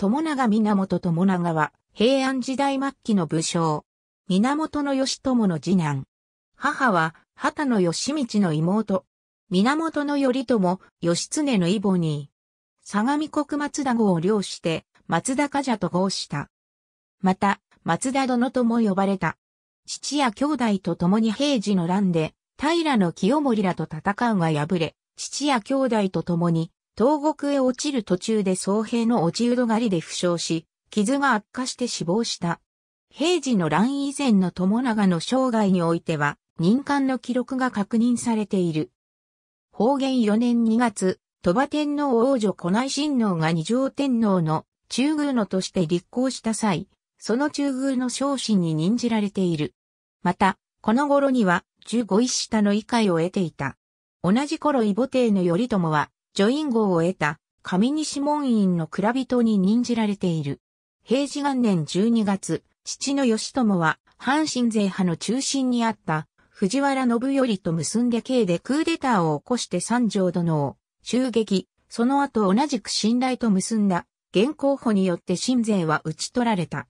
友長源友長は、平安時代末期の武将。源義朝の次男。母は、畑野義道の妹。源頼朝、義経のイボニー。相模国松田号を領して、松田家者と合した。また、松田殿とも呼ばれた。父や兄弟と共に平時の乱で、平清盛らと戦うが敗れ、父や兄弟と共に東国へ落ちる途中で総兵の落ちうど狩りで負傷し、傷が悪化して死亡した。平治の乱以前の友長の生涯においては、民間の記録が確認されている。方言4年2月、鳥羽天皇王女古内親王が二条天皇の中宮のとして立候した際、その中宮の昇進に任じられている。また、この頃には十五一下の位下を得ていた。同じ頃異母帝の頼朝はジョイン号を得た上西門院の蔵人に任じられている。平治元年12月、父の義朝は阪神勢派の中心にあった藤原信頼と結んで刑でクーデターを起こして三条殿を襲撃、その後同じく信頼と結んだ現候補によって新税は打ち取られた。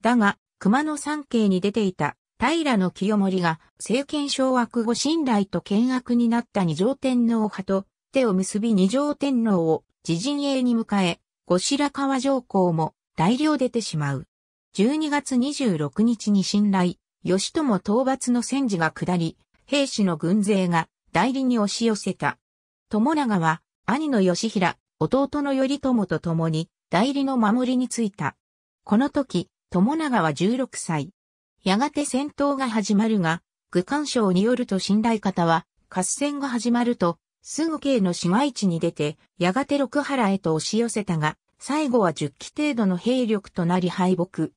だが、熊野三系に出ていた平の清盛が政権掌握後信頼と剣悪になった二条天皇派と手を結び二条天皇を自陣営に迎え、後白河上皇も大量出てしまう。12月26日に信頼、義朝討伐の戦時が下り、兵士の軍勢が代理に押し寄せた。友長は兄の義平、弟の頼朝と共に代理の守りについた。この時、友長は16歳。やがて戦闘が始まるが、愚官賞によると信頼方は合戦が始まるとすぐ慶の市街地に出て、やがて六原へと押し寄せたが、最後は十機程度の兵力となり敗北。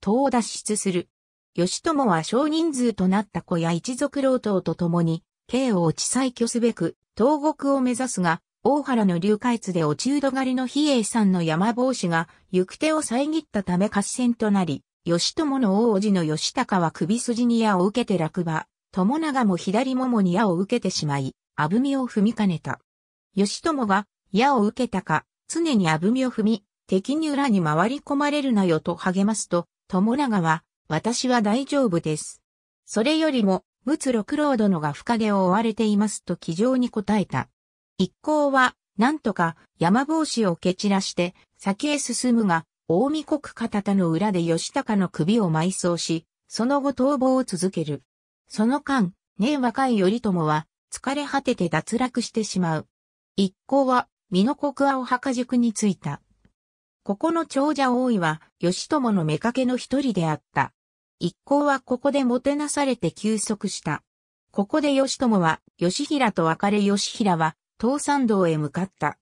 党を脱出する。義友は少人数となった子や一族老党と共に、慶を落ち再挙すべく、東国を目指すが、大原の流海津で落ちうどがりの比叡んの山帽子が行く手を遮ったため合戦となり、義友の王子の義高は首筋に矢を受けて落馬、友長も左ももに矢を受けてしまい、あぶみを踏みかねた。義友が、矢を受けたか、常にあぶみを踏み、敵に裏に回り込まれるなよと励ますと、友長は、私は大丈夫です。それよりも、陸六郎殿が深げを追われていますと気丈に答えた。一行は、なんとか山帽子を蹴散らして先へ進むが、大見国片田の裏で吉高の首を埋葬し、その後逃亡を続ける。その間、年若い頼朝は、疲れ果てて脱落してしまう。一行は、美濃国青墓塾に着いた。ここの長者大井は、義友の妾の一人であった。一行はここでもてなされて休息した。ここで義友は、義平と別れ義平は、東山道へ向かった。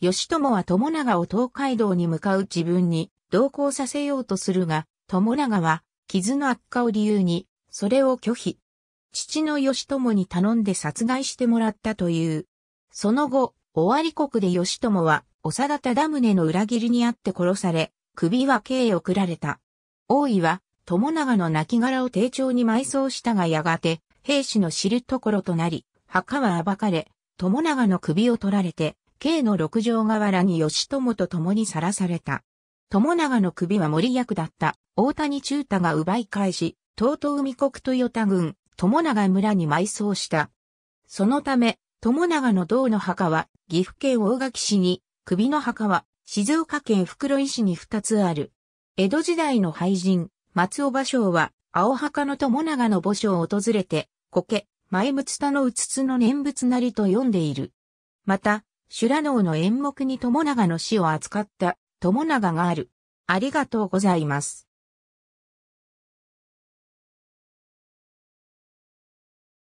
義友は友長を東海道に向かう自分に同行させようとするが、友長は、傷の悪化を理由に、それを拒否。父の義朝に頼んで殺害してもらったという。その後、尾張国で義朝は、長田忠宗の裏切りにあって殺され、首は刑へ送られた。王位は、友長の亡骸を丁重に埋葬したがやがて、兵士の知るところとなり、墓は暴かれ、友長の首を取られて、刑の六条河原に義朝と共にさらされた。友長の首は森役だった、大谷中太が奪い返し、東東海国豊田軍、友長村に埋葬した。そのため、友長の銅の墓は、岐阜県大垣市に、首の墓は、静岡県袋井市に2つある。江戸時代の俳人、松尾芭蕉は、青墓の友長の墓所を訪れて、苔、前仏田のうつつの念仏なりと読んでいる。また、修羅能の演目に友長の死を扱った友長がある。ありがとうございます。